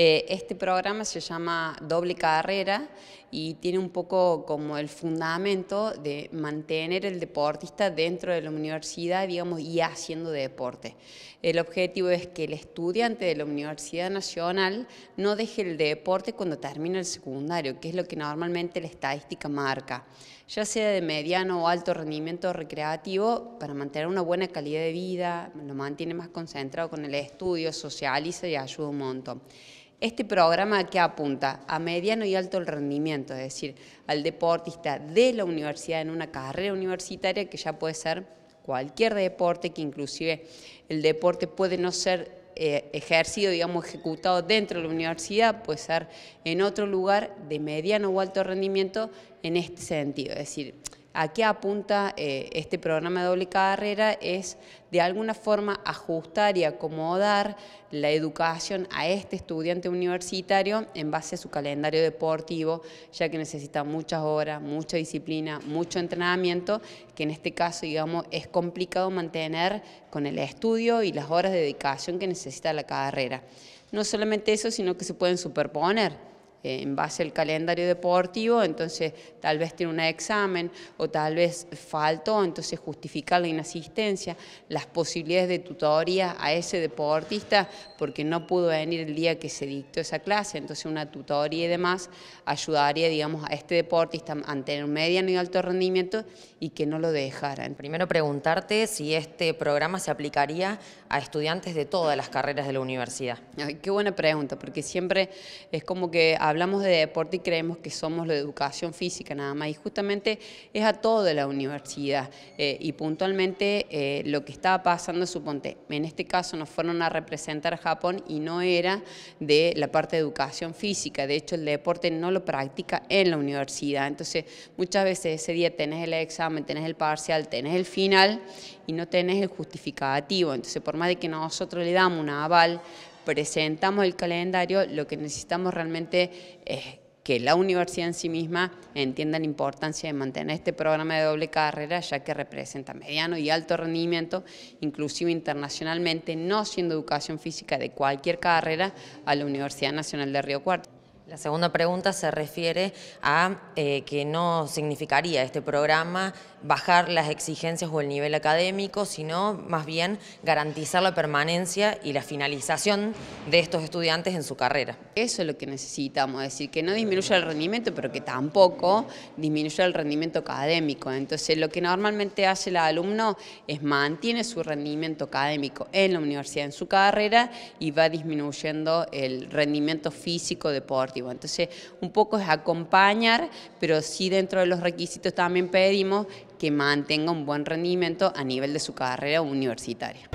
Eh, este programa se llama Doble Carrera y tiene un poco como el fundamento de mantener el deportista dentro de la universidad, digamos, y haciendo deporte. El objetivo es que el estudiante de la Universidad Nacional no deje el deporte cuando termina el secundario, que es lo que normalmente la estadística marca, ya sea de mediano o alto rendimiento recreativo, para mantener una buena calidad de vida, lo mantiene más concentrado con el estudio, socializa y ayuda un montón. Este programa que apunta a mediano y alto rendimiento, es decir, al deportista de la universidad en una carrera universitaria que ya puede ser cualquier deporte, que inclusive el deporte puede no ser eh, ejercido, digamos, ejecutado dentro de la universidad, puede ser en otro lugar de mediano o alto rendimiento en este sentido, es decir, ¿A qué apunta eh, este programa de doble carrera? Es de alguna forma ajustar y acomodar la educación a este estudiante universitario en base a su calendario deportivo, ya que necesita muchas horas, mucha disciplina, mucho entrenamiento, que en este caso, digamos, es complicado mantener con el estudio y las horas de dedicación que necesita la carrera. No solamente eso, sino que se pueden superponer eh, en base al calendario deportivo, entonces tal vez tiene un examen o tal vez faltó, entonces justificar la inasistencia, las posibilidades de tutoría a ese deportista porque no pudo venir el día que se dictó esa clase, entonces una tutoría y demás ayudaría, digamos, a este deportista a tener un mediano y alto rendimiento y que no lo dejaran. Primero preguntarte si este programa se aplicaría a estudiantes de todas las carreras de la universidad. qué buena pregunta, porque siempre es como que hablamos de deporte y creemos que somos la educación física nada más, y justamente es a toda la universidad, eh, y puntualmente eh, lo que estaba pasando, suponte, en este caso nos fueron a representar a Japón y no era de la parte de educación física, de hecho el deporte no lo practica en la universidad, entonces muchas veces ese día tenés el examen, tenés el parcial, tenés el final y no tenés el justificativo, entonces por más de que nosotros le damos un aval presentamos el calendario, lo que necesitamos realmente es que la universidad en sí misma entienda la importancia de mantener este programa de doble carrera, ya que representa mediano y alto rendimiento, inclusive internacionalmente, no siendo educación física de cualquier carrera, a la Universidad Nacional de Río Cuarto. La segunda pregunta se refiere a eh, que no significaría este programa bajar las exigencias o el nivel académico, sino más bien garantizar la permanencia y la finalización de estos estudiantes en su carrera. Eso es lo que necesitamos, decir, que no disminuya el rendimiento, pero que tampoco disminuya el rendimiento académico. Entonces, lo que normalmente hace el alumno es mantiene su rendimiento académico en la universidad, en su carrera, y va disminuyendo el rendimiento físico, deportivo entonces, un poco es acompañar, pero sí dentro de los requisitos también pedimos que mantenga un buen rendimiento a nivel de su carrera universitaria.